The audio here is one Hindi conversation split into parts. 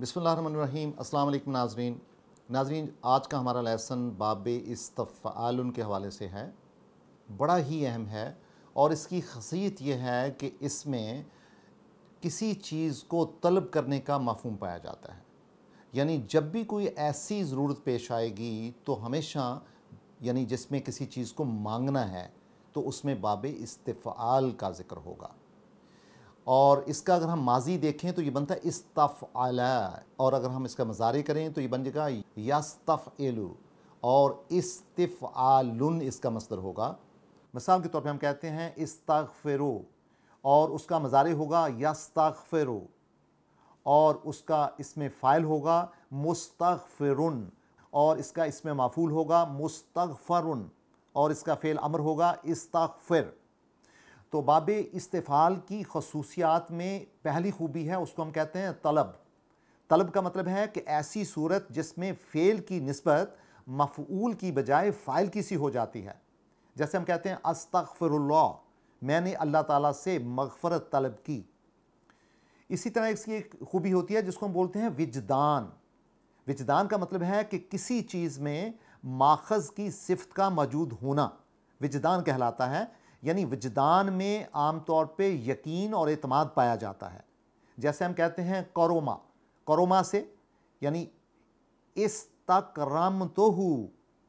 बिसमीम अल्लाम नाजरीन नाजरीन आज का हमारा लेसन बाब इस्तफ़ालन के हवाले से है बड़ा ही अहम है और इसकी खसियत यह है कि इसमें किसी चीज़ को तलब करने का मफहम पाया जाता है यानी जब भी कोई ऐसी ज़रूरत पेश आएगी तो हमेशा यानी जिसमें किसी चीज़ को मांगना है तो उसमें बाब इस्तफ़ाल का ज़िक्र होगा और इसका अगर हम माजी देखें तो ये बनता है इस्तफ़ आला और अगर हम इसका मजारे करें तो ये बन जाएगा यस्तफ़ एलू और इस्तफ़ आलुन इसका मसदर होगा मिसाल के तौर पे हम कहते हैं इस्तफ़ेरो और उसका मजारे होगा यस्तफ़ेरो और उसका इसमें फ़ाइल होगा मुस्तफ़िरुन और इसका इसमें माफूल होगा मुस्तफ़रुन और इसका फ़ेल अमर होगा इस्तफ़िर तो बाब इस्तफ़ाल की खसूसियात में पहली खूबी है उसको हम कहते हैं तलब तलब का मतलब है कि ऐसी सूरत जिसमें फ़ेल की नस्बत मफूल की बजाय फ़ाइल की सी हो जाती है जैसे हम कहते हैं अस्तफर मैंने अल्लाह ताला से मगफ़रत तलब की इसी तरह इसकी एक खूबी होती है जिसको हम बोलते हैं विजदान विजदान का मतलब है कि किसी चीज़ में माखज़ की सिफत का मौजूद होना विजदान कहलाता है यानी विजदान में आमतौर पे यकीन और अतमाद पाया जाता है जैसे हम कहते हैं करोमा करोमा से यानी इस तक राम तो हूँ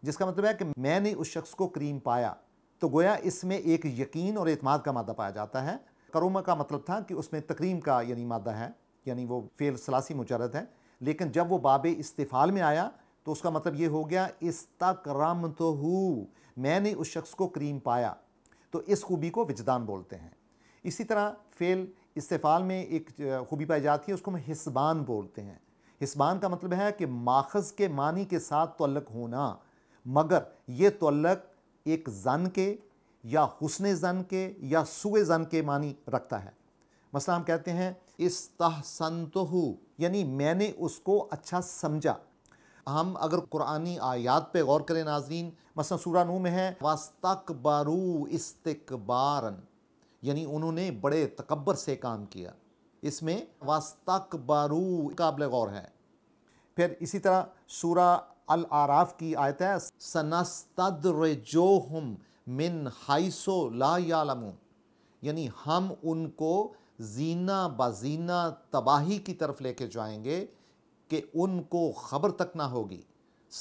जिसका मतलब है कि मैंने उस शख्स को करीम पाया तो गोया इसमें एक यकीन और अतमाद का मादा पाया जाता है करोमा का मतलब था कि उसमें तकरीम का यानी मादा है यानी वो फेल सलासी मुजरद है लेकिन जब वो बाब इस्तेफाल में आया तो उसका मतलब ये हो गया इस तक राम तो हूँ मैंने उस शख्स को क्रीम पाया तो इस खूबी को विजदान बोलते हैं इसी तरह फेल इस्तेफ़ाल में एक खूबी पाई जाती है उसको हम हिसबान बोलते हैं हिसबान का मतलब है कि माखज़ के मानी के साथ तल्लक होना मगर ये तल्लक एक जन के या हुसन जन के या सुए जन के मानी रखता है मसला हम कहते हैं इस तहसन तो यानी मैंने उसको अच्छा समझा हम अगर कुरानी आयात पे गौर करें नाजरीन मसा सूरा नू में है वास्तक बारू इस्तकबारन यानी उन्होंने बड़े तकबर से काम किया इसमें वास्तक बारू काबिल गौर है फिर इसी तरह सूरा अल आराफ की आयत है सनस्तद जो हम मिन हाइसो ला यालमून यानी हम उनको जीना बाजीना तबाही की तरफ लेके जाएंगे कि उनको खबर तक ना होगी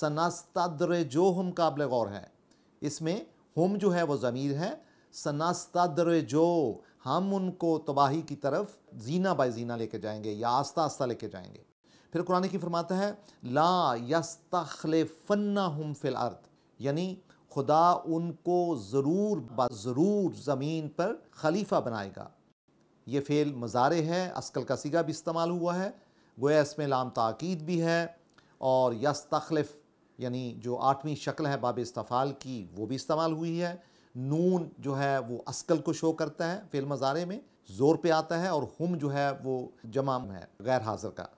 सनास्तद्र जो हम काबिल गौर है इसमें हम जो है वो ज़मीर है सनास्तद्र जो हम उनको तबाही की तरफ जीना बाय जीना लेके जाएंगे या आस्ता आस्ता लेके जाएंगे फिर कुरान की फरमाता है ला फन्ना हम फिल अर्थ यानी खुदा उनको ज़रूर ज़रूर ज़मीन पर खलीफा बनाएगा ये फ़ेल मज़ारे है असकल का सीगा भी इस्तेमाल हुआ है गोया इसमें लाम ताक़ीद भी है और यस तखलफ यानी जो आठवीं शक्ल है बाब इस्तफ़ाल की वो भी इस्तेमाल हुई है नून जो है वो अस्कल को शो करता है फेल मज़ारे में ज़ोर पे आता है और हम जो है वो जमा है गैर हाजिर का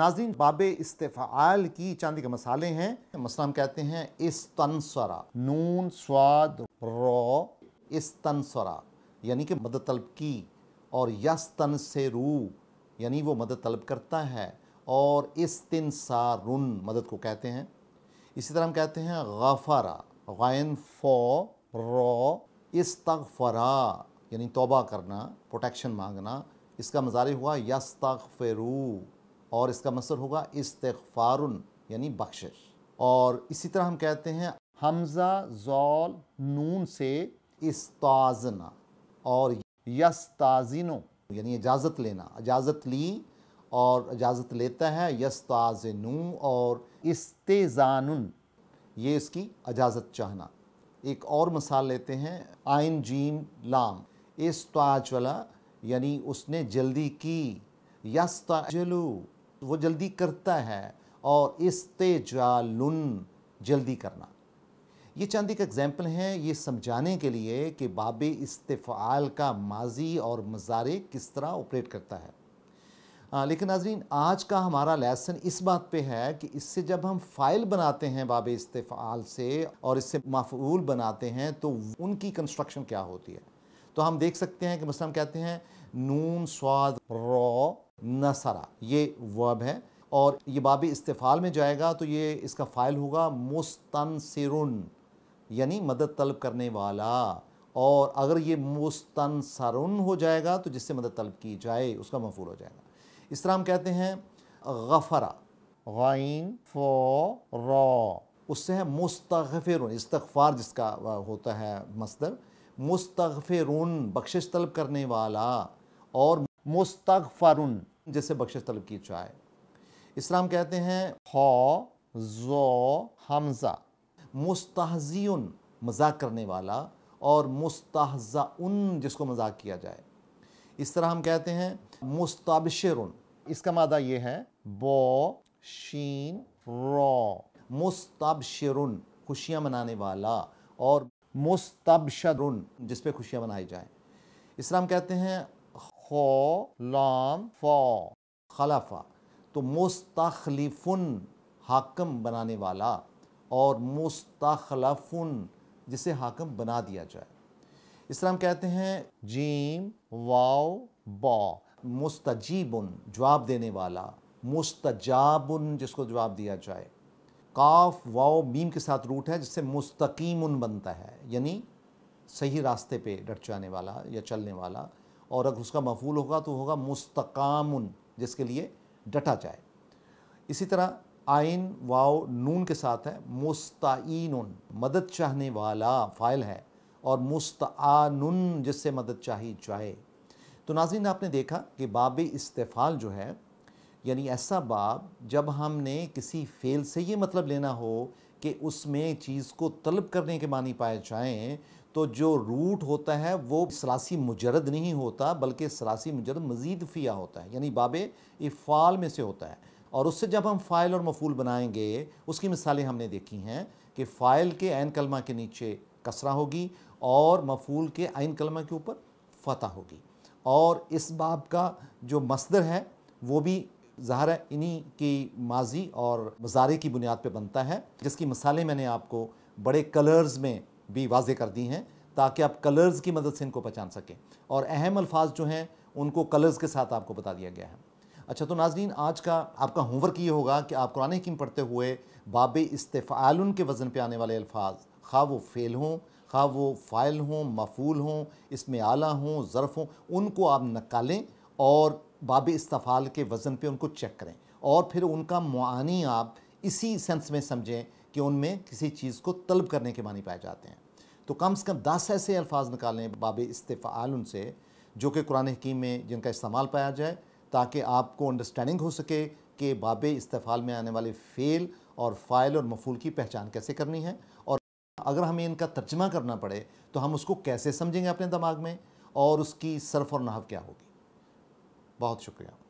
नाजिन बाब इस्तफ़ाल की चांदी के मसाले हैं मसला हम कहते हैं इस तनसरा नून स्वाद रो तनसरा यानी कि मदतलब तलब की और यस तन से रू यानी वो मदद तलब करता है और इस तिन सारुन मदद को कहते हैं इसी तरह हम कहते हैं गफ़रा गायन फो रो इस्तगफरा यानी तोबा करना प्रोटेक्शन मांगना इसका मजारे हुआ यस्तगफरू और इसका मसर होगा इस्तफारुन यानी बख्शिश और इसी तरह हम कहते हैं हमज़ा जौल नून से इस्ताजना और यस्ताजिनो यानी इजाज़त लेना इजाज़त ली और इजाज़त लेता है यस्ताज नू और इस्तेजानुन ये इसकी इजाज़त चाहना एक और मिसाल लेते हैं आयन जीम लाम इस ताज वाला यानी उसने जल्दी की यस वो जल्दी करता है और इस्तेजालुन जल्दी करना ये चंद एक एग्ज़ाम्पल हैं ये समझाने के लिए कि बाब इस्तफ़ाल का माजी और मज़ारे किस तरह ऑपरेट करता है आ, लेकिन नाजरीन आज का हमारा लेसन इस बात पे है कि इससे जब हम फ़ाइल बनाते हैं बाब इस्तफ़ाल से और इससे मफूल बनाते हैं तो उनकी कंस्ट्रक्शन क्या होती है तो हम देख सकते हैं कि मसलन कहते हैं नून स्वाद रॉ नसरा ये वर्ब है और ये बाब इस्तेफाल में जाएगा तो ये इसका फ़ाइल होगा मुस्तनसरुन यानी मदद तलब करने वाला और अगर ये मुस्तन सरुन हो जाएगा तो जिससे मदद तलब की जाए उसका मफूल हो जाएगा इस तरह हम कहते हैं गफरा गाइन फो रॉ उससे है मुस्तफ़िर इस्तफ़ार जिसका होता है मस्तर मुस्तफ़िर बख्शिश तलब करने वाला और मुस्तफ़र जिससे बख्शिश तलब की जाए इस्लाम कहते हैं हो जो हमज़ा मुस्तहज़ीन मजाक करने वाला और मुस्तहज़ा जिसको मजाक किया जाए इस तरह हम कहते हैं मुस्ताबशर इसका मादा ये है बो शीन रो मुस्ताबशर खुशियाँ मनाने वाला और मुस्तबशर जिसपे खुशियां खुशियाँ मनाई जाए इस तरह हम कहते हैं खो लाम फो खलाफा तो मुस्तखलिफुन हाकम बनाने वाला और मुस्तखलफुन जिसे हाकम बना दिया जाए इस तरह हम कहते हैं जीम वाओ बा मुस्तजीबन जवाब देने वाला मुस्तजाबन जिसको जवाब दिया जाए काफ वाओ बीम के साथ रूट है जिससे मुस्तकीम बनता है यानी सही रास्ते पे डट जाने वाला या चलने वाला और अगर उसका मफूल होगा तो होगा मुस्तकाम जिसके लिए डटा जाए इसी तरह आइन वाओ नून के साथ है मुस्तान मदद चाहने वाला फ़ाइल है और मुस्तान जिससे मदद चाहिए जाए तो नाजीन आपने देखा कि बाब इस्तेफाल जो है यानी ऐसा बाब जब हमने किसी फेल से ये मतलब लेना हो कि उसमें चीज़ को तलब करने के मानी पाए जाएँ तो जो रूट होता है वो सलासी मुजरद नहीं होता बल्कि सलासी मुजरद मज़ीद फ़िया होता है यानी बाब इफ़ाल में से होता है और उससे जब हम फ़ाइल और मफूल बनाएंगे उसकी मिसालें हमने देखी हैं कि फ़ाइल के आन कलमा के नीचे कसरा होगी और मफूल के आन कलमा के ऊपर फतह होगी और इस बाब का जो मसदर है वो भी ज़ाहर है इन्हीं की माजी और मजारे की बुनियाद पर बनता है जिसकी मिसालें मैंने आपको बड़े कलर्स में भी वाजे कर दी हैं ताकि आप कलर्स की मदद से इनको पहचान सकें और अहम अल्फाज जो हैं उनको कलर्स के साथ आपको बता दिया गया है अच्छा तो नाजरीन आज का आपका होमवर्क ये होगा कि आप कुरान हकीम पढ़ते हुए बाब इस्तफ़ाल के वज़न पर आने वाले अल्फाज खा वो फ़ेल हों खा वो फ़ाइल हों मफूल हों इसमें आला हों ज़रफ़ हों उनको आप निकालें और बाब इस्तफ़ाल के वज़न पर उनको चेक करें और फिर उनका मानी आप इसी सेंस में समझें कि उनमें किसी चीज़ को तलब करने के मानी पाए जाते हैं तो कम से कम दस ऐसे अल्फाज निकालें बाब इस्तफ़ाल से जो कि कुरान हकीम में जिनका इस्तेमाल पाया जाए ताकि आपको अंडरस्टैंडिंग हो सके कि बाबे इस्तेफाल में आने वाले फ़ेल और फ़ाइल और मफूल की पहचान कैसे करनी है और अगर हमें इनका तर्जमा करना पड़े तो हम उसको कैसे समझेंगे अपने दिमाग में और उसकी सरफ और नाव क्या होगी बहुत शुक्रिया